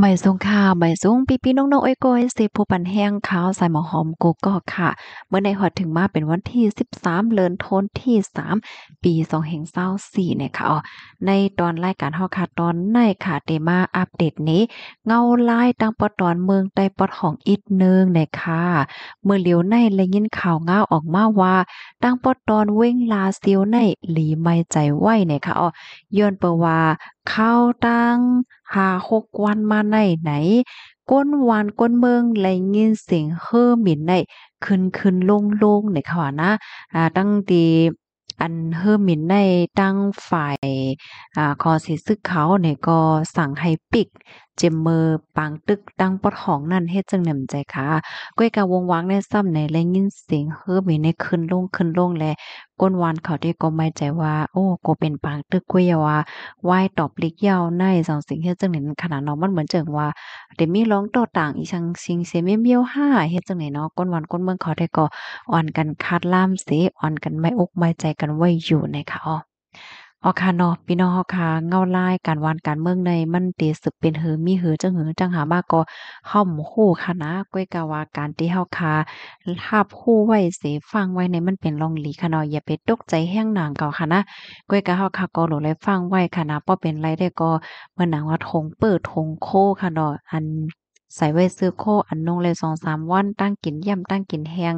ไม่สูงค่ะไม่สูงปีปีน้องๆ้อ้ย้อยสิผู้ปันแห้งขาวใส่หมอหอมโกก็ค่ะ เมื่อในหอดถึงมาเป็นวันที่ 13เลือนทนที่3ปีสงแห่งเศร้าสี่เนี่ยค่ะในตอนรายการ่อค่ะตอนในค่ะเดมาอัปเดตนี้ เงาลายตังปอตอนเมืองใต้ปอดของอีกนึงเนี่ยค่ะ เมื่อเหลียวในและยินข่าวเงาออกมาว่าตังปอตอนเว้งลาเซียวในหลีไม่ใจไหวเนี่ยค่ะอ๋อย้อนเปว่าเข้าตั้งหาหกวันมาไหนไหน ก้นวานก้นเมืองไหลงินเสียงเฮ่อหมินในขึ้นขึ้นลงลงในข่าวนะอ่าตั้งตีอันเฮอมินในตั้งฝ่ายอ่าคอสิซึกเขาเนี่ยก็สั่งให้ปิก เจมเมอร์ปางตึกตั้งปดของนั่นเฮ็ดจึงหนมใจค่ะ ก้อยกาวงวังในซ้ำในแรเยินเสียงเฮอมินในขึ้นลงขึ้นลงแลก้นวานเขาได้ก็ไม่ใจว่า โอ้ก็เป็นปางตึกกุยว่าไหวตอบลิกยาวในสองสิ่งเฮ็ดจังไหนขนาดน้องมันเหมือนเจิงว่า เดมีร้องต่อต่าง อีชังสิงเสมียเมียวห้าเฮ็ดจังไหนเนาะก้นวานก้นเมืองเขาได้ก็อ่อนกันคาดล่ามเสอ่อนกันไม่อกไม่ใจกันไว้อยู่ในค่ะอ๋อออค่ะเนาะพี่น้องเฮาค่ะเงาลายการวานการเมืองในมันตีสึกเป็นหือมีหือจังหือจังหามาก็ห่อมคู่ค่ะนะก้อยกะว่าการที่เฮาค่ะทาบคู่ไว้เสฟังไว้ในมันเป็นรองหลีค่ะเนาะอย่าไปตกใจแห้งหนังเก่าค่ะนะก้อยกะเฮาค่ะก็หลเลยฟังไว้ค่ะนะบ่เป็นไรได้ก็เมื่อหนังว่าทงเปิดทงโคค่ะเนาะอันใส่ไว้ซื้อโค อันนงเลยสองสามวัน ตั้งกินย่ำตั้งกินแหง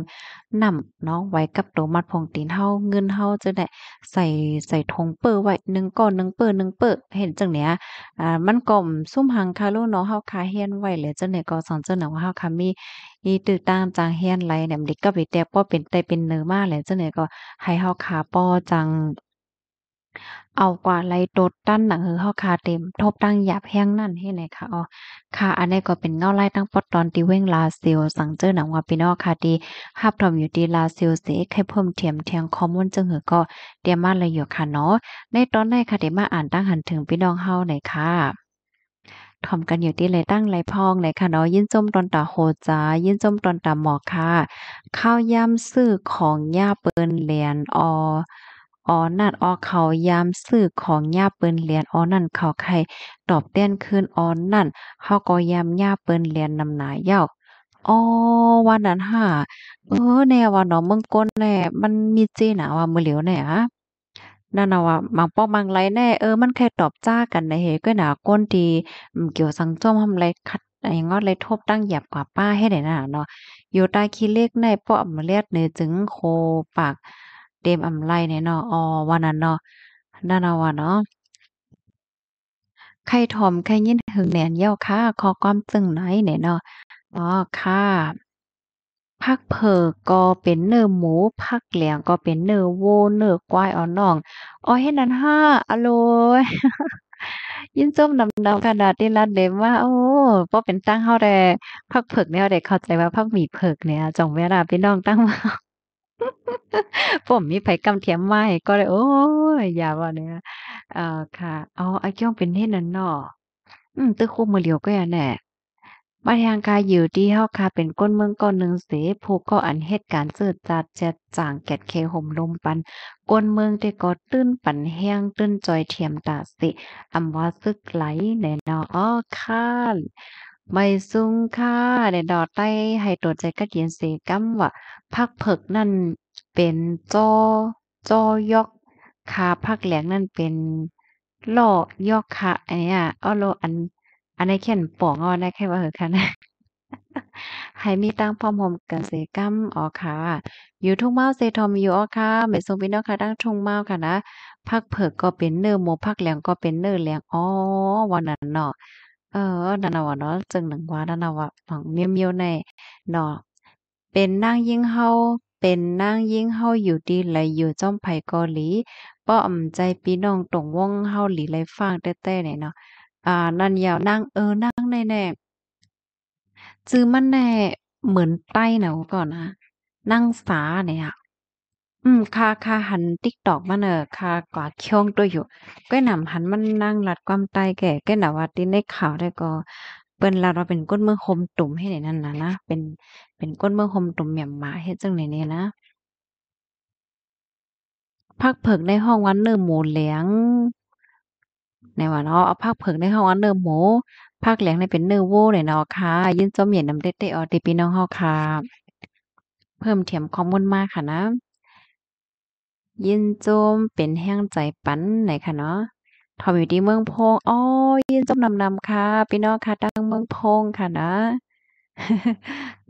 นำาเนาะไว้กับตัวมัดพงตีนเฮาเงินเฮาจะได้ใส่ใส่ทงเปอร์ไว้หนึ่งก้อนหนึ่งเปอร์หนึ่งเปอร์เห็นจังเนี้ยอ่ามันกลมซุ่มหังคาลูเนาะเฮาคาเฮียนไว้เลยจังเนี่ยก็สองเจ้าหนังเฮาคามี อีตื้อตามจางเฮียนไรเนี่ยมันก็ไปแต่ป้อเป็นแต่เป็นเนื้อมากเลยจังเนี่ยก็ให้เฮาคาป้อจังเอากว่าไลตดตั้นหนังหือเฮาคาเต็ม ทบตั้งหยาบแห้งนั่นให้ไหนค่ะอ๋อค่ะอันนี้ก็เป็นเงาไล่ตั้งปอดตอนตีเว้งลาเซลสังเจอหนังว่าพี่น้องคาดีฮับทอมอยู่ดีลาเซลเสกให้เพิ่มเทียมเทียงคอมมอนจึงหือก็เตรียมมาเลยอยู่ค่ะเนาะในตอนรกค่ะเดียมาอ่านตั้งหันถึงพี่น้องเฮาหนยค่ะทอมกันอยู่ที่ไรตั้งไรพองไหนค่ะเนาะยิ้นจมตอนตาโหจ้ายิ้นจมตอนตาหมอกค่ะ ข้าวย่ำซื่อของย่าเปินเหรียนอออนัดออเขายามซื้อของย่าเปิ้นเหรียญออนั่นเขาใครตอบเต้นคืนออนั่นเฮาก็ยามย่าเปิ้นเหรียญนำหนาเย้าอ๋อวันนั้นหะาเออแน่ว่าเนาะเมืองก้นแน่มันมีเจหนาว่ามือเหลียวแน่ฮะนั่นน่ะว่ามังป้อมังไรแน่เออมันแค่ตอบจ้ากันในเฮก็หนาก้นดีเกี่ยวสังจมทำไรคัดย่้งอดเลยทบตั้งหยับกว่าป้าให้ได้น่ะเนาะอยู่ใต้ขี้เล็กในป้อมเลียดเนจึงโคปากต็มอำไลเนี่ยเนาะอ๋อวันนั้นเนาะนั่นเอาวัะเนาะใครถมใครยินหึงแหนนเย้วค่ะขอความตึงไหนเนี่ยเนาะอ๋อค่ะพักเผอก็เป็นเนื้อหมูพักเหลียงก็เป็นเนื้อโวเนื้อควายอ่อนน่องอ๋อเห็นนั้นห้าอโลยยินจมดำๆขนาดที่รัดเลยว่า โอ้พอเป็นตั้งเฮาแดพักเผิกเนี่ยเด็กเข้าใจว่าพักหมี่เผิกเนี่ยจงเวลาพี่น้องตั้งมาผมมีไผกำเทียมไม้ก็เลยโอ้ยอย่าว่าเนี่ยเอ่อค่ะอ๋ออ้ย่องเป็นเฮ็ดนั่นเนาะอืมตึกคู่มือเหลียวก็อย่าแน่มาทางกายอยู่ที่เฮาคาเป็นก้นเมืองก้อนหนึ่งเสผู้ก็อันเหตุการณ์สือจัดแจดจ่างแกดเคห่มลมปันก้นเมืองได้ก็ตื้นปั่นแห้งตื้นจอยเทียมตาสิ อำว่าซึกไหลแน่นออค่ะไม่ซุงค่ะเดดอดใต้ให้ตัวใจกัดเยนเสกำว่าพักเผิกนั่นเป็นจอจอยกขาพักแหลงนั่นเป็นล่อยกขาอันนี้อ่ะอ้อโล อัน อันนี้เขียนป่องอ้อได้แค่ว่าเหอค่ะนะให้มีตั้งพร้อมหอมกันเสกัมอ๋อค่ะ อยู่ทุ่งเมาเซทอมอยู่อ๋อค่ะไม่ทรงพี่น้องค่ะตั้งทุ่งเมาค่ะนะพักเผิกก็เป็นเนื้อหมูพักแหลงก็เป็นเนื้อแหลงอ๋อวันนั้นเนาะเเออนนนาวะะจงัาน那我呢，正能瓜，那那我往喵喵งเนเนาะเป็นนางยิ่งเฮาเป็นนางยิ่งเฮาอยู่ดีเลยอยู่จ้อมไผเกาหลีป้ออำใจพี่น้องตรงวงเฮาหลีไรฟังแต่ๆเนี่ยเนาะอ่า นั่นยาวนางเออนางแน่ๆจื้อมันแน่เหมือนใต้หนาวก่อนนะนั่งสาเนี่ยืมค่ะค่ะหันติ๊กตอกมาเนอะค่ะ กว่าเคียงตัวอยู่ ก็หนำหันมันนั่งรัดความใต้แก่ ก็หนาวัดทีในข่าวได้ก็ เปิ้นราดว่าเป็นก้นเมื่อคมตุ่มให้ไหนนั่นนะนะ เป็นเป็นก้นเมื่อคมตุ่มเหมี่ยมหมาเฮ็ดจังไหนเนี่ยนะพักเผิกในห้องวันเนื้อหมูเหลียงในวันเนาะเอาพักเผิกในห้องวันเนื้อหมู พักเหลียงในเป็นเนื้อวัวเลยเนาะค่ะยิ่นจมเหยนน้ำเต้เต้อตีปีน้องเฮาค่ะเพิ่มเถียมข้อมูลมากค่ะนะยินโจมเป็นแห้งใจปันไหนคะเนาะทอมอยู่ที่เมืองพงอ๋อยินโจมนำนำค่ะ พี่น้องค่ะตั้งเมืองพงค่ะนะ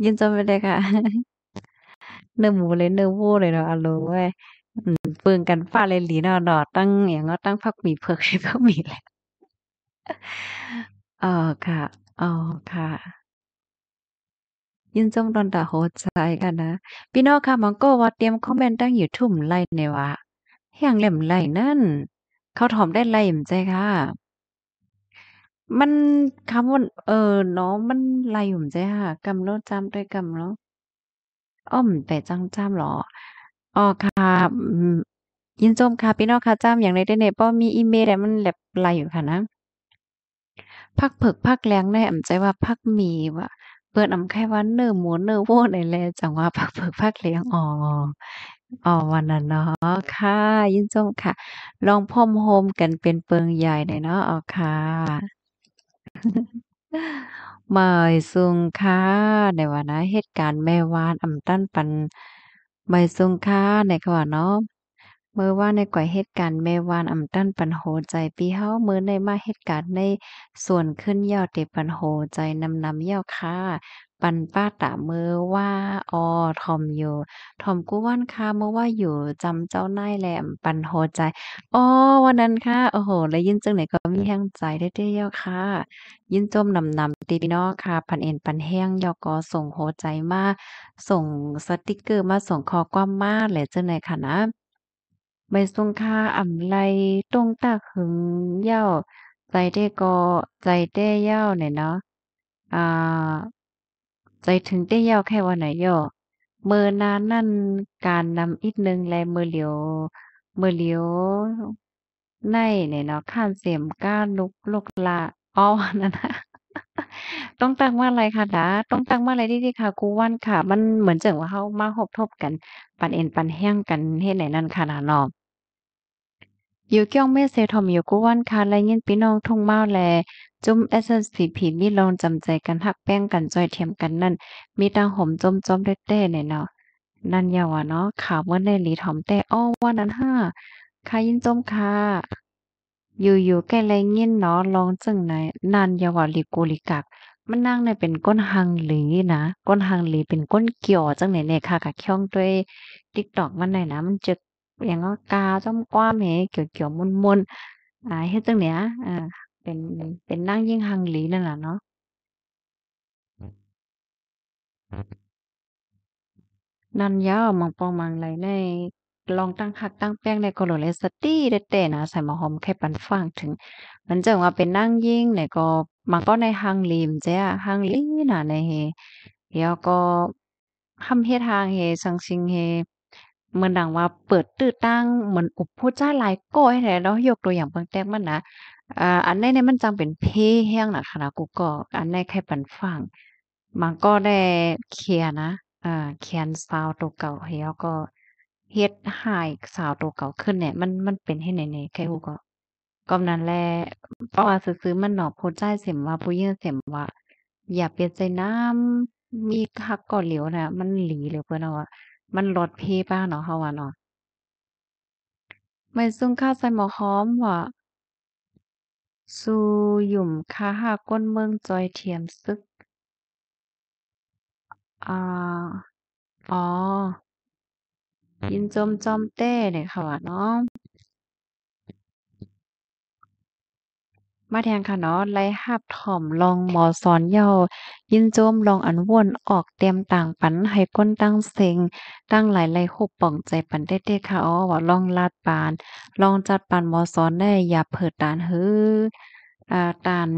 ยินโจมไปเลยค่ะเนื้อหมูเลยเนื้อวัวเลยเนาะอารมณ์เว้ยเปืงกันฟ้าเลยหลีนอดอตั้งอย่างก็ตั้งพักหมีเผือกใช้พักหมีแหละอ๋อค่ะอ๋อค่ะยินจมรอนตาโหใจกันนะพี่น้องค่ะมังก็ว่าเตรียมคอมเมนต์ตั้งอยู่ทุ่มไล่ในวะแห่งเหล่มไล่นั่นเขาถอมได้ไล่มใจค่ะ มันคำว่าเออเนาะมันไล่ผใจค่ะกำโนจำด้วยกำเนาะอ้อมแต่จังจำหรออ๋อค่ะ ยินจมค่ะพี่น้องค่ะจ้อย่างไรได้เนี่ยป้อมีอีเมลแต่มันแหลบไลอยู่ค่ะนะพักเผิกพักแรงแน่ใจว่าพักมีว่าปินอำไค่วัาเนื้อหมูเนื้อวัวในแลจังว่าผักเผือกผักเลี้ยงอ๋อออวันนั้นเนาะค่ะยินจมค่ะ ลองพ่อมโฮมกันเป็นเปิงใหญ่หน่อยเนาะอ๋อค่ะมายสุงค่ะในวันนะเหตุการณ์แม่วานอำตั้นปันหมายสุงค่ะในขว่าเนาะเมื่อว่าในก่อยเหตุการณ์แม่วานอำตั้นปันโหใจปีเฮาเมื่อในมาเหตุการณ์ในส่วนขึ้นยอดเตปันโหใจนำนำเยวค่ะปันป้าตะมือว่า ออ ทอมอยู่ทอมกูวันค่ะเมื่อว่าอยู่จำเจ้านายแหลมปันโหใจอ๋อวันนั้นค่ะโอ้โหแล้ยินจังไหนก็มีแห้งใจได้เด้ยค่ะยินจมนำนำตีพี่น้องค่ะพันเอ็นปันแห้งยอกอส่งโหใจมาส่งสติกเกอร์มาส่งคอความมาแหละจังไหนค่ะนะไม่ทรงค่าอ่ำไรต้งตากหึงเย้าใจเต้กอ ใจเต้เย้าเนี่ยเนาะอ่าใจถึงเต้เย้าแค่วันไหนย่อเมื่อนานนั่นการนำอีกนึงและเมื่อเหลียวเมื่อเหลียวในเนี่ยเนาะข้านเสียมก้านลุกลุกละอ้อนั่นนะ ต้องตั้งว่าอะไรคะดาต้องตั้งว่าอะไรดีดีค่ะกูวันค่ะ มันเหมือนจังว่าเขามาหบทบกัน ปันเอ็นปันแห้งกันเฮ็ดไหนนั่นค่ะนะเนาะอยู่เกี่ยวเมเซทอมอยู่กู้วันคาและยินพี่น้องทุ่งเมาแล จุ่มเอสเซนสีผีมีลองจำใจกันหักแป้งกันจอยเทียมกันนั่นมีตาหอมจมจมเดเต้เนี่ยเนาะนั่นยาวะเนาะข่าวเมื่อในหลีทอมแต่อ้อวันนั้นห้าคายินจมคาอยู่ๆแกแรงยินเนาะลองจึงไหนนานยาวะลีกูลิกักมันนั่งในเป็นก้นหังหรือนะก้นหังหรือเป็นก้นเกี่ยวจังไหนเนี่ยค่ะกับเคียงด้วยติ๊กตอกมันไหนนะมันจะอย่างก็กาจ้อมก้ามเหี่ยวเกี่ยวมุนมนอ่าเฮ็ดตังเนี้ยอ่าเป็นเป็นนั่งยิ่งหังหลีนั่นแหละเนาะนั่นยาวมองปองมังไรในลองตั้งคักตั้งแป้งในกโลเลสตี้ได้แต่นะใส่มะหอมแค่ปันฟังถึง มันจะว่าเป็นนั่งยิ่งในก็มันก็ในหังลีมเจ้าหังลีน่ะในเฮเดี๋ยวก็ทำเฮ็ดทางเฮสังชิงเฮเมือนดังว่าเปิดตื้อตั้งเหมือนอุปผู้จ้าหลายก้อยแหลเนาะยกตัวอย่างเบื้องแตกมันนะอ่า อันในในมันจังเป็นเพแห้งนะค่ะกูก็อันในแค่ปันฟังมันก็ได้เคียนะอ่าเคียนสาวตัวเก่าเฮ้วก็เฮ็ดหายสาวตัวเก่าขึ้นเนี่ยมันมันเป็นให้ไหนในแค่กูก็ก็นั้นแหละเพราะว่าซื้อมันหนอกโพจ้าเสมว่า ผู้ยื่งเสมว่าอย่าเปลี่ยนใจน้ำมีคักก่อเหลียวนะมันหลีเหลยเพื่อนว่ามันลดเพป้าเนาะเฮาว่าเนาะไม่ซึ่งข้าใส่หมอหอมว่าสู่หยุ่มค้าหาก้นเมืองจอยเทียมซึก อ่าอ๋อยินจมจอมเต้เนี่ยค่ะเนาะมาแทงค่ะเนาะไล่หับถ่อมลองหมอสอนเยายินโจมลองอันวนออกเตรียมต่างปันให้ก้นตั้งเซ็งตั้งหลายไหลคุบป่องใจปันเด้ๆค่ะอ๋อว่าลองลาดปาน ลองจัดปันหมอสอนได้ อย่าเผิดตานเฮืออ่าตาน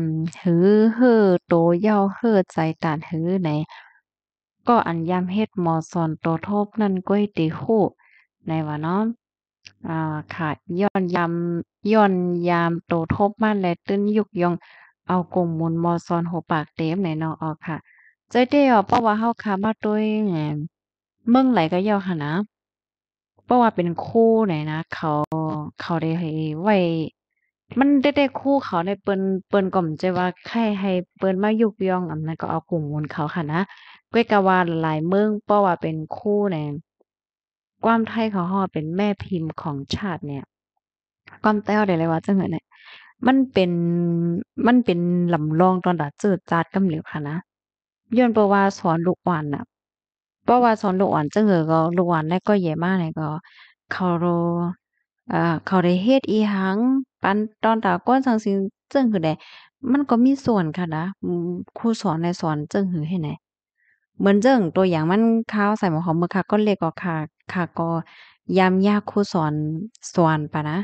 หือเฮือโตเยาเฮือใจตานหือไหน ก็อันยามเฮ็ดหมอสอนโตทบนั่นก้อยตีคู่ในว่าเนาะอ่าค่ะย้อนยามย้อนยามโตทบมาแลตื้นยุกยองเอากงมุนมอซอนัหปากเต็มไหนเนาะอออค่ะใจเตยอเพราะว่าเฮาคามาด้วยแหมเมืองไหลก็เย้าหนนะเพราะว่าเป็นคู่ไหนนะเขาเขาได้ให้ไว้มันได้ได้คู่เขาในเปิ้นเปิ้นกล่อมใจว่าใครให้เปิ้นมายุกยองอำนั้นก็เอากงมุนเขาค่ะนะก้ยก็ว่าหลายเมืองเพราะว่าเป็นคู่แหนความไทยขาห่อเป็นแม่พิมพ์ของชาติเนี่ยความแต้วได้เลยว่าจังเหิอเนี่ยมันเป็นมันเป็นลำลองตอนดัเจืดจาดกำเหลียวค่ะนะย้อนประวัติสอนลูกอ่อนอ่ะประวัติสอนลูกอ่อนจังเหิอก็ลูกอ่อนแล้ก็เย่มากเลยก็เขาโรเอ่อเขาได้เฮ็ดอีหังปันตอนตาก้นสังสิงจังหิอได้มันก็มีส่วนค่ะนะครูสอนในสอนจังหือให้ไหนเหมือนเจิงตัวอย่างมันข้าวใส่หมูหอมเมื่อค่ะก็เล็กกว่าค่ะ ค่ะก็ ยามยากคู่สอนสอนปะนะ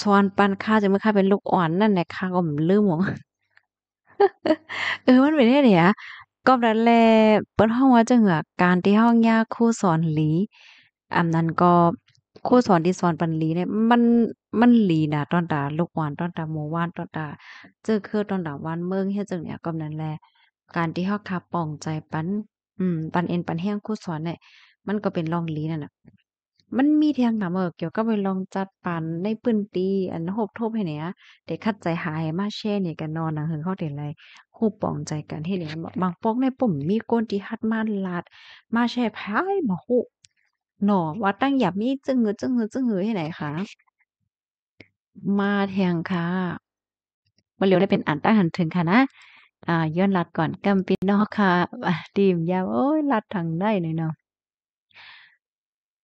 สอนปันข้าจะเมื่อข้าเป็นลูกอ่อนนั่นแหละข้าก็ลืมหมูเออมันเป็นได้เนี่ยก็นันแลเปิ้นห้องว่าจะเหือการที่ห้องยากคู่สอนหลี อำนั้นก็คู่สอนที่สอนปันหลีเนี่ย มันมันหลีนะตอนตา ลูกอ่อนตอนตาหมูว่านตอนตาเจอคือตอนตาวันเมืองเฮ็ดจังเนี่ย ก็นั้นแลการที่เขาคาปองใจปัน อืม ปันเอ็นปันแ้งคู่สอนเนี่ยมันก็เป็นร่องลีนั่นน่ะ มันมีเทียงถามเออเกี่ยวกับไวลองจัดปันในปื้นตี อันโอบทบให้แหน่เด็กคัดใจหายมาแช่เนี่ยกันนอนน่ะฮ้ยเขาเดะไรคู่ปองใจกันให้เหี่ยบางปอกในปุ่มมีกนที่หัดมาลาด มาแช่พายมาคู่หนอ ว่าตั้งหยับมีจึงเหือจึงเหือจึงเหือให้ไหนคะมาแทงค่ะมาเร็วได้เป็นอ่านตั้งหันถึงค่ะนะอ่าย้อนลัดก่อนกัมปินอกค่ะ ดีมยาวโอ้ย ลัดทางได้เลยเนาะ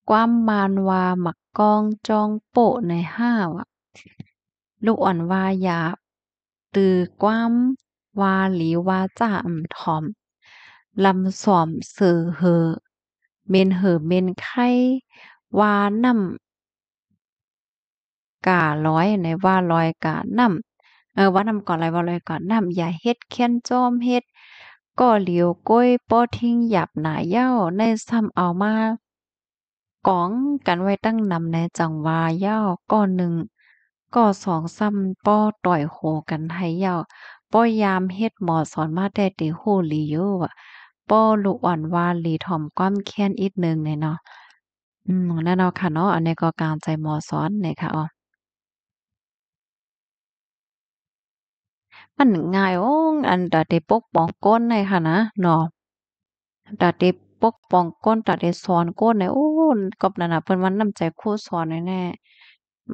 ความมานวาหมักกองจองโปะในห้าวะลูกอ่อนวาหยาบตือความวาหลีวาจ่าอ่ำถอมลำสอมเสือเหอ เมนเหอเมนไข้วานำกาล้อยในว่าลอยกานำเออว่านำก่อนอะไรว่าเลยก่อนนำอย่าเฮ็ดเคียนจอมเฮ็ดก็อเหลียวก้อยป้อทิ้งหยับหนาเย้าในซ้ำเอามากองกันไว้ตั้งนำในจังวาเย้าก้อนหนึ่งก็อสองซ้ำป้อต่อยโหกันให้เย้าป้อยามเฮ็ดหมอสอนมาแต่ติูหลีอยู่อ่ะป้อลูกอ่อนวาหลีถ่อมความแค้นอีกหนึงน่ยเนาะอืมแน่นอนค่ะเนาะอันนี้ก็การใจหมอสอนเนี่ยค่ะอ๋อมันง่ายองอันตาเตปกป้องก้นในค่ะนะเนาะตาเตปกป้องก้นตาเตสอนก้นในโอ้กบนั่นน่ะเพิ่นวันน้ำใจคู่สอนแน่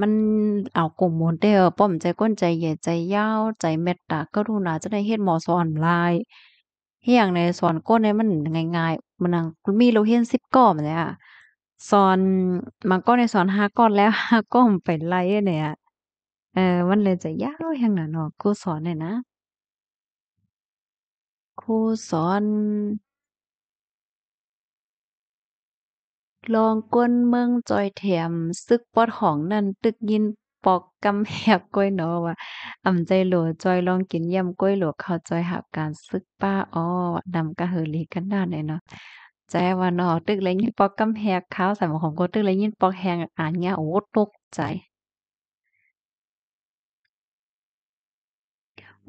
มันเอากลุ่มมวลเดยวป้อมใจก้นใจเหย่ใจยาวใจเมตตาก็รู้นะจะได้เฮ็ดหมอสอนลายเฮียงในสอนก้นในมันง่ายๆมันนังมีโลเฮียนสิบก้อมเลยอะสอนมันก็ในสอนห้าก้อนแล้วห้าก้อมไปไล่เนี่ยเออมันเลยจะยาวแห่งหนาเนาะครูสอนเนี่ยนะ ครูสอนลองก้นเมืองจอยแถมซึกปอดของ นั่นตึกยินปอกกำแหบก้อยหนอว่าอ่ำใจหลวจอยลองกินยำก้อยหลวเข้าจอยหาการซึกป้าอ้อนำกระเฮอลีกันด้าหนอเนาะใจว่านอตึกเลยยินปอกกำแหกขาวส่หมของก็ตึกเลยยินปอกแหงอ่านเงี้ยโอ้ตกใจ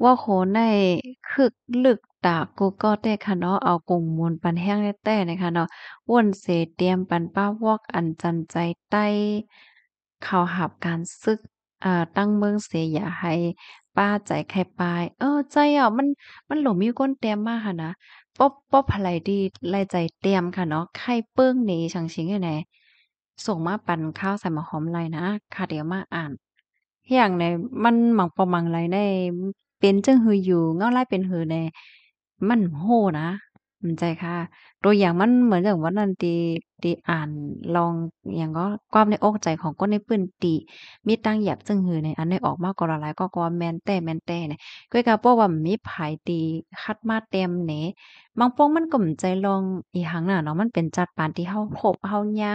ว่าโหในคึกลึกตากูก็ได้ค่ะ เนาะ เอากุงมูลปันแห้งได้แต่นะคะเนาะว่น เส เตรียมปันป้าวอกอันจันใจ ใต้เขาหับการซึก อ่า ตั้งเมือง เสียอย่าให้ ป้าใจ ใค่ปลายเออ ใจอ่ะมันมันหลมอก้นเตรียมมาก ค่ะ นะ ป๊อบป๊อบพลายดีไล่ใจเตรียมค่ะเนาะไข่เปิ้งนี้ ชังชิงไงไหนส่งมาปั่นข้าวใส่มะหอมไรนะค่ะเดี๋ยวมาอ่านอย่างในมันหมังปอมังไรในเป็นจึงหืออยู่เงาไล่เป็นหือในมันโหนะมันใจค่ะ ตัวอย่างมันเหมือนอย่างวันนั้นตีตีอ่านลองอย่างก็ความในอกใจของก้นในปืนตีมีตั้งหยับจึงหือในอันในออกมากกว่าหลายก็กว่าแมนแต่แมนแต่เนี่ยก้อยกาปว่ามีผายตีคัดมาเต็มเนี่ยบางปวกงมันก็มใจลองอีหังน่ะเนาะมันเป็นจัดปานที่เฮาหกบเฮาญา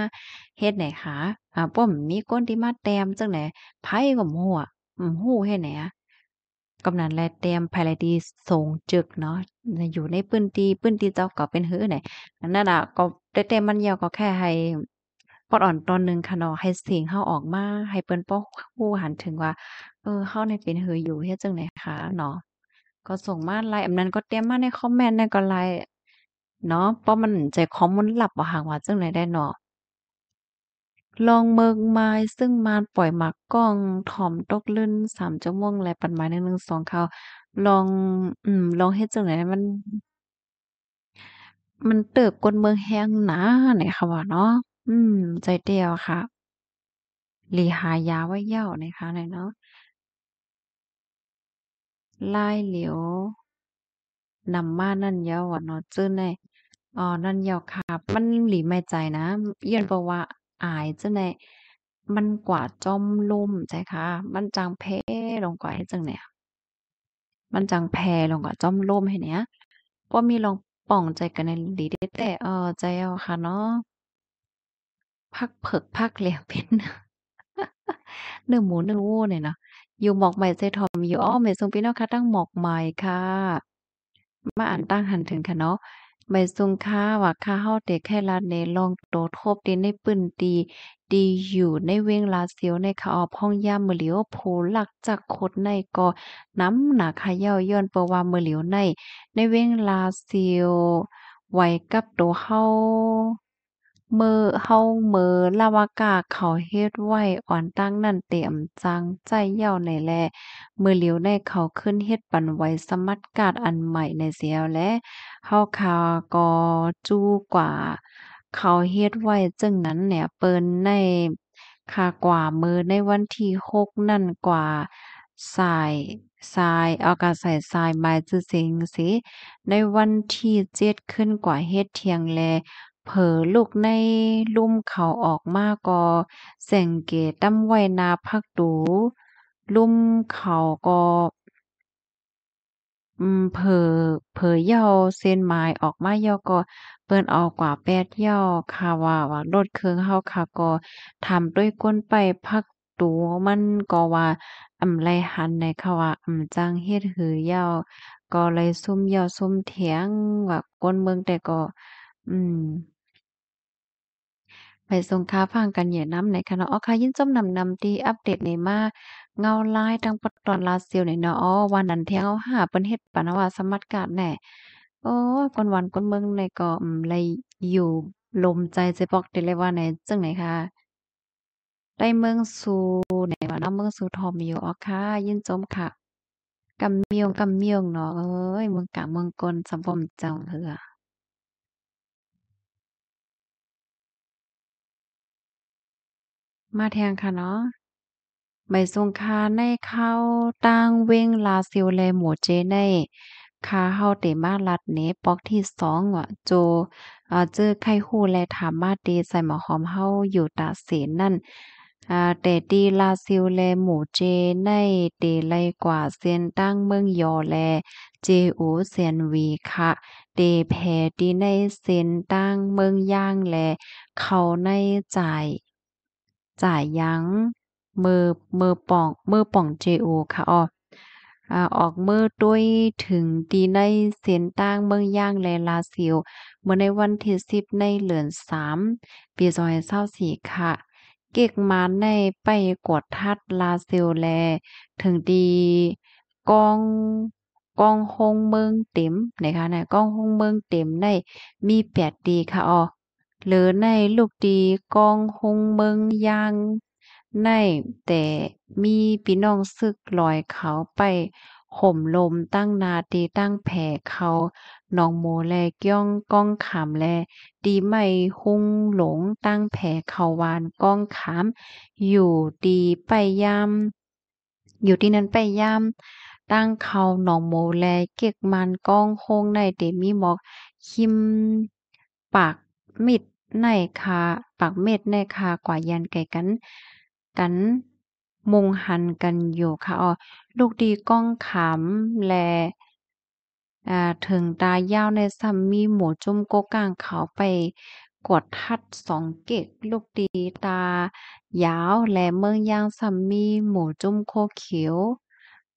เฮ็ดไหนคะอ่าป้อมมีก้นที่มาเต็มจังไหนไผก็มั่วอมู้เฮ็ดไหนอะกำนันและเตรียมภายในดีสงจึกเนาะอยู่ในพื้นทีพื้นทีเจ้าก็เป็นหื้อไหนนั่นอ่ะก็ได้เต็มมันยาวก็แค่ให้ปอดอ่อนตอนหนึ่งค่ะเนาะให้เสียงเข้าออกมาให้เปิ้นป้อคู่หันถึงว่า เออเข้าในเป็นหืออยู่เฮ็ดจังไหนคะเนาะก็ส่งมาไลน์อันนั้นก็เตรียมมาในคอมเมนต์ในก็ไลน์เนาะเพราะมันใจคอมมันหลับว่าหางว่าจังไหนได้เนาะลองเมิงไม้ซึ่งมานปล่อยหมักก้องถ่อมตกลื่นสามจัม่วงและปันไม้หนึ่งหนึ่งสองเขาลอง อืม ลองเฮ็ดจังไหนมัน มันเติบกวนเมืองแห้งหนาไหนค่ะว่าเนาะอืม ใจเดียวค่ะหลีหายาไว้เย่านคะไหนเนาะไล่เหลียวนำมานั่นเยาวะเนาะจื้อในอ๋อนั่นเยาค่ะมันหลีไม่ใจนะ เย็นราะว่าอายจังงหนมันกว่าจอมลุ่มใช่คะมันจังเพ่ลงกว่าให้จั่งใดอมันจังแพ่ลงกว่าจอมลุ่มให้นีนยว่มีลองป่องใจกันในดลีดแต่เออใจเอาค่ะเนาะพักเผิกพักเหลียมเป็นเนื้อหมูเนื้อวัวเนี่ยเนาะอยู่หมอกใหมใจถอมอยู่อ้อมเหมทรงพี่น้องคะตั้งหมอกใหม่ค่ะ มาอ่านตั้งหันถึงค่ะเนาะใบซุงค่าว่าค่าเฮาเด็กให้ลาในลองโตทบดีในปืนดีดีอยู่ในเวงลาเซียวในขาออห้องย่ามือเหลียวโผหลักจากคดในกอน้ำหนาขย่าย้อนเปว่ามือเหลียวในในเวงลาเซียวไวกับโตเฮามื้อเฮามื้อลาวากาเขาเฮ็ดไว้อ่อนตั้งนั่นเต็มจัง ใจเย่าไหนแลมื้อเหลียวในเขาขึ้นเฮ็ดปันไว้สมัดกาดอันใหม่ในเสียวแลเฮาขาก็จู้กว่า เขาเฮ็ดไว้จึงนั้นแหยเปิ้นใน คากว่ามื้อในวันที่6นั่นกว่าสายสายเอากะใส่สายไมาจือเสียงสิในวันที่7ขึ้นกว่าเฮ็ดเที่ยงแลเผอลูกในลุ่มเขาออกมาก็แสงเกตตั้มไว้นาพักดูลุ่มเขาก็อืมเผอ เผอเยาเส้นไม้ออกมาเยาก็เปิ้นออกกว่าแปดเยาค่ะว่าว่ารถเครื่องเฮาค่ะก็ทำด้วยก้นไปพักตัวมันก็ว่า อำไรหันในค่ะว่าอำจังเฮ็ดหือเยาก็เลยซุ่มเยาซุ่มเถียงว่าก้นเมืองแต่ก็อืมไปส่งค้าฟังกันเหย่น้ำในคณะอ๋อค่ะยินจมนำนำดีอัปเดตในมาเงาลายทั้งปัตอนลาเซียวในเนาะอ๋อวันนั้นเที่ยงเอาหาเปิ้นเฮ็ดปานวาสมัดกาดแน่โอ้คนวันคนเมืองในก็อืมเลยอยู่ลมใจจะบอกเดลยว่าในจังไหนค่ะ ได้เมืองสู่ไหนว่านน้นเมืองสู่ทอมอยู่อ๋อค่ะยินจมค่ะกำเมียงกำเมียงเนาะเอ้ยเมืองกลางเมืองกลสัมพมจังเถอะมาแทงค่ะเนาะไม่ทรงคาในเข้าตั้งเว้งลาซิลแลหมูเจในคาเฮาเตมาลัดเนปอกที่สองอ่ะโจเจอไข้คู่และถามมาดีใส่หมอหอมเฮาอยู่ตาเสนนั่นแต่ดีลาซิลแลหมูเจในเตไลกว่าเซียนตั้งเมืองยอแลเจอูเซียนวีค่ะ เดแพดีในเซียนตั้งเมืองย่างแล เขาในใจจ่ายยังมือมือป่องมือป่องเจโอค่ะ ออออกมือด้วยถึงดีในเสียนตั้งเมืองย่างแลลาซิลเมื่อในวันที่สิบในเหลือนสามปีซอยเศร้าสี่ค่ะเก็กมาในไปกดทัดลาซิลแลถึงดีกองกองฮงเมืองเต็มนะคะนกองฮงเมืองเต็มในมีแปดดีค่ะอ๋อหรือในลูกดีกองหงเมืองยางในแต่มีพี่น้องซึกลอยเขาไปห่มลมตั้งนาตีตั้งแผ่เขาหนองโมแลก้องก้องขามแล ดีไม่หุ้งหลงตั้งแผ่เขาวานก้องขาม อยู่ดีไปยามอยู่ที่นั้นไปยามตั้งเขาหนองโมแลเก็กมันก้องโค้งในเตมีหมอกคิมปากมิดในคาปากเม็ดในคากว่ายันไก่กัน กันมงหันกันอยู่ค่ะอ๋อลูกดีก้องขำแลอถึงตายาวในซัมมี หมูจุ่มโกกางเขาไปกดทัดสองเกกลูกดีตายาวและเมืองยางซัมมี หมูจุ่มโคเขียว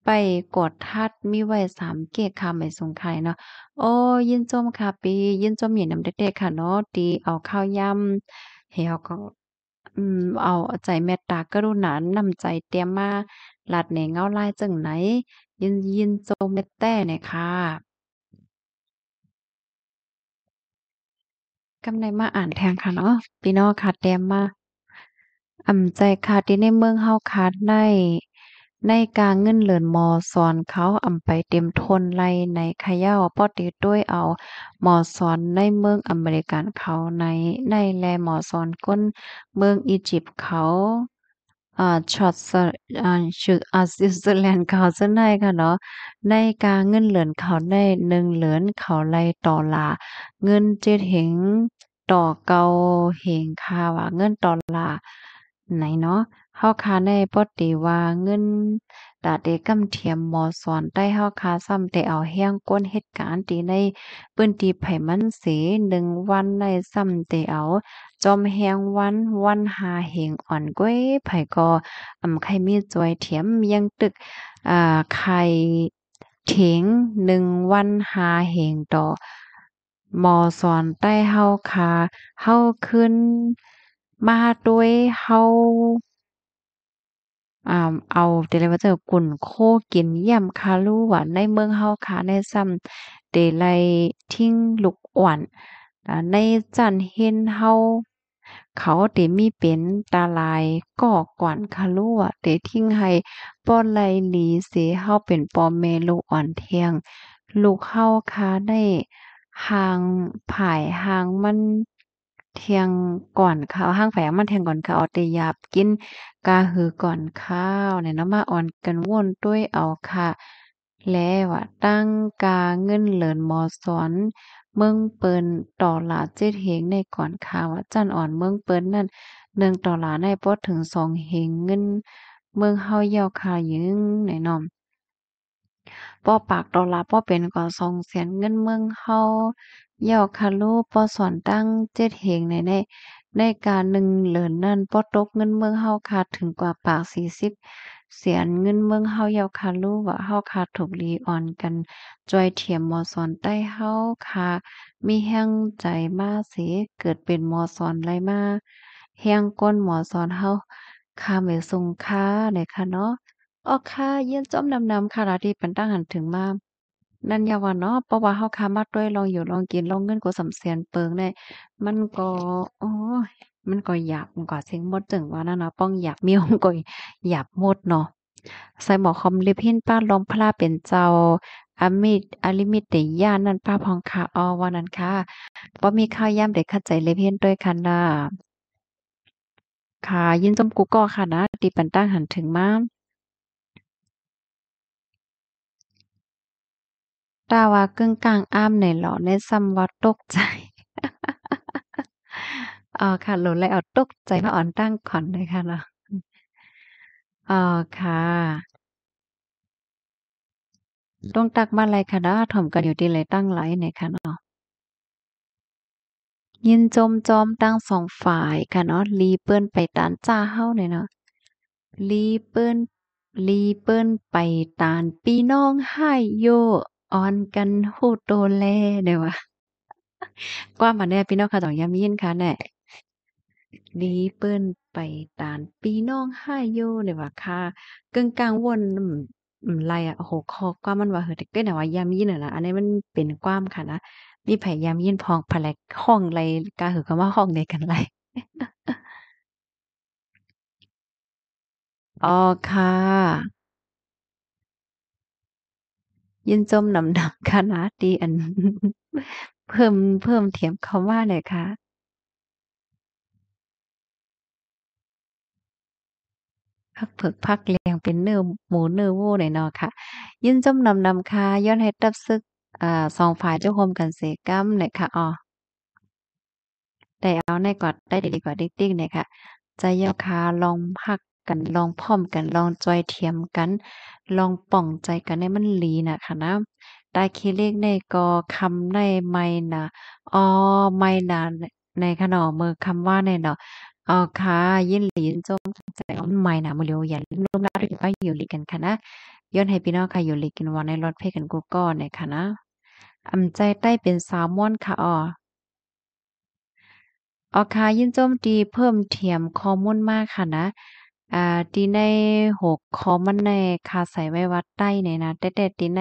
ไปกดทัดมีไว้สามเกะค่ะไม่สงไข่เนาะโอ้ยินจมค่ะปียินจมเหยีน้ำเด็กๆค่ะ เนาะดีเอาข้าวยำเหี่ยวก็ อืม เอาใจเมตตากรุณานำใจเตรียมมาหลัดเหนเงาลายจังไหน ยินยินจมเม็ดแต่เนี่ยค่ะกำในมาอ่านแทงค่ะเนาะปีนอค่ะเตรียมมาอ่ำใจ ค่ะที่ในเมืองเฮาคัดในในกาเงินเหลือนมอสอนเขาอำไปเต็มทนไลในขย่าวป้อติด้วยเอาหมอสอนในเมืองอเมริกันเขาใน ในแลหมอสอนก้น เมืองอียิปต์เขาอ่าชอตอันชุดอาซิสแลนด์เขา้นในค่ะเนาะในกาเงินเหลือนเขาในหนึ่งเหลือนเขาไลต่อลาเงินเจ็ดเหงต่อเกาเหงค่ว่าเงินต่อลาไหนเนาะเฮาคาในปอดติว่าเงินตาเดกำเทียมมอสอนใต้เฮาคา ซ้ำแต่เอาแห้งก้นเหตุการณ์ที่ในปื้นที่ไผมันเส1วันในซ้ำแต่เอาจอมแห้งวันวันหาเหงอ่อนก้วยไผก็อำใครมีจวยเทียมยังตึกอ่าใครเถง1วันหาเหงต่อมอสอนใต้เฮาคาเฮาขึ้น มาด้วยเฮาเอาเดลิเวอร์เจอร์กุ่นโคกินเยี่ยมคารูหวานในเมืองเฮาคาในซ้ำเดลัยทิ้งลูกอ่อน ในจันเฮนเฮาเขาเตมีเป็นตาลายก่อก่อนคาลัวเตทิ้งให้ป้อนไลหลีเสเฮาเป็นปอมเมลูกอ่อนเทียง ลูกเฮาคาได้หางผายหางมันเที่ยงก่อนข้าวห้างแฝงมันเทียงก่อนข้าวเตยับกินกาหือก่อนข้าวเนี่ยน้ำมาอ่อนกันวนด้วยเอาค่ะ แล้วอะตั้งกาเงินเหลินมอสอนเมืองเปินต่อหลาเจ็ดเหงในก่อนข้าวจันอ่อนเมืองเปินนั่นหนึ่งต่อหลาในปดถึงสองเหงเงินเมืองเฮาเยาคายึงในนอมป้อปากต่อหลาป้อเป็นก่อนสองแสนเงิน เมืองเฮายอกคาลูปอสอนตั้งเจ็ดเหงในใน ในการหนึ่งเหลือนนั่นปอตกเงินเมืองเฮาขาดถึงกว่าปากสี่สิบ เสียนเงินเมืองเฮายาวคาลูว่าเฮาคาถูกลีอ่อนกัน จอยเทียมมอสอนใต้เฮาคา มีแห้งใจมาเสเกิดเป็นมอสอนไรมา แห้งก้นหมอสอนเฮาคาเมทรงค้าเลยค่ะเนาะอออค่ะเยี่ยนจ้อมนำนำคาะราที่ปันตั้งหันถึงมานั่นยาวเนาะเพราะว่าเราค้ำมาด้วยลองอยู่ลองกินลองเงินกว่าเสียนเปิงได้มันก็ โอ้ยมันก็หยาบกว่าเสียงมดจึงว่านั่นเนาะป้องหยาบมีองก้ยหยาบมดเนาะ ใส่หมอคอมลิพิ้นป้าลองพลาเป็นเจ้าอามิดอลิมิตเีย่านั่นป้าพองคาออวันนั้นค่ะบ่มีข้าวย่ำเด็กขัดใจลพินด้วยค่ะนะค่ะ ยินจมกุก็ค่ะนะตีปันตั้งหันถึงมาดาวากึ่งกลางอ้ามใหนหรอในซ้ำว่าตกใจอ๋อค่ะหลุดเลยเอาตกใจระอ่อนตั้งขอนเลยค่ะเนาะอ๋อค่ะองตักมาอะไรค่ะนะถ่มกันอยู่ดีเลยตั้งไหลเนี่ยค่ะเนาะยินจมจอมตั้งสองฝ่ายค่ะเนาะลีเปิ้นไปตานจ้าเฮ้าเนี่ยเนาะลีเปิ้นลีเปิ้นไปตานปีน้องให้โยออนกันฮูโตแลได้ว่ากวามมาแน่พี่น้องค่ะต้องยามยินค่ะแน่ดีเปิ้นไปตานปีน้องหฮายโยเนี่ยว่าค่ะกึ่งกลางวนอืมไร อ่ะโอ้โห คอความมันว่าเฮ้ยเต้นหน่ะว่ายามยินน่ะ่ะอันนี้มันเป็นความค่ะนะมีแไผยามยินพองแผลห้องไรกาหือคำว่าห้องเดียกันไรอ๋อค่ะยินจมนำนำคณะดีอัน เพิ่มเพิ่มเถียมขาว่าหนยค่ะพักเผือกพักแรงเป็นเนื้อหมูเนื้อวูวหน่อยเนาะค่ะ ยินจมนำนำค่ะย้อนให้ตับซึก อ่า สองฝ่ายเจ้าโฮมกันเสกัมหนยค่ะอ๋อได้เอาในกอดได้ดีกว่าดิ๊กติ๊เนี่ยค่ะใจยาวคาลองพักกันลองพร้อมกันลองจอยเทียมกัน ลองป่องใจกันให้มันลีนะค่ะนะได้คีเลขในกอคำในไม่นะอ๋อไม่นะในขนมอมือคำว่าในเนาะอ๋อค่ะ ยินหลีนจมใจอ่อนไม่นะมือเร็วอย่าลืมร่วรับ้ว่ไปอยู่ลีกันค่ะนะย้อนให้พี่น้องค่ะอยู่ลีกันวันในรถเพ่กันกูก้อนเนี่ยค่ะนะอำใจใต้เป็นสาวม่อนค่ะอ๋อออค่ะ ยินโจมตีเพิ่มเทียมข้อมูลมากค่ะนะอ่าตีในหกคอมันในคาใส่ไว้วัดใต้เนี่ยนะแต่แต่ตีใน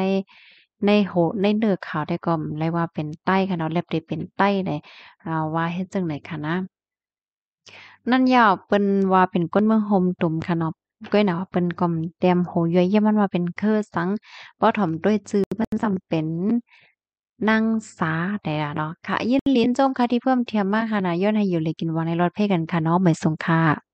ในหกในเนื้อขาวได้ก็เลยว่าเป็นใต้ค่ะเนาะเล็บได้เป็นใต้เลยเาว่าเฮ็ดจังไหนค่ะนะนั่นยาวเป็นว่าเป็นก้นเมืองโฮมตุ่มค่ะเนาะก้อยหนาวเป็นกลมเตยมโหย่อยเยี่ยมันว่าเป็นเครือสังบ่ถ่อมด้วยจื้อมันจำเป็นนั่งสาแต่ละเนาะค่ะยินลิ้นจมค่ะที่เพิ่มเทียมมากค่ะนะย้อนให้อยู่เลยกินวานในรถเพ่กันค่ะเนาะไม่สงค่ะ